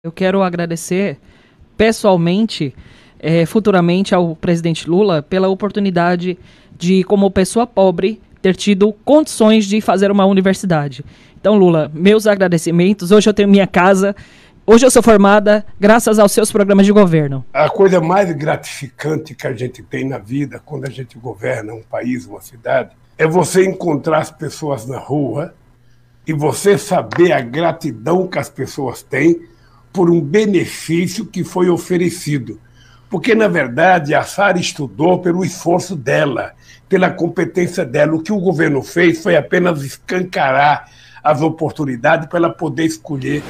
Eu quero agradecer pessoalmente, é, futuramente, ao presidente Lula pela oportunidade de, como pessoa pobre, ter tido condições de fazer uma universidade. Então, Lula, meus agradecimentos. Hoje eu tenho minha casa. Hoje eu sou formada graças aos seus programas de governo. A coisa mais gratificante que a gente tem na vida, quando a gente governa um país, uma cidade, é você encontrar as pessoas na rua e você saber a gratidão que as pessoas têm por um benefício que foi oferecido. Porque, na verdade, a Sara estudou pelo esforço dela, pela competência dela. O que o governo fez foi apenas escancarar as oportunidades para ela poder escolher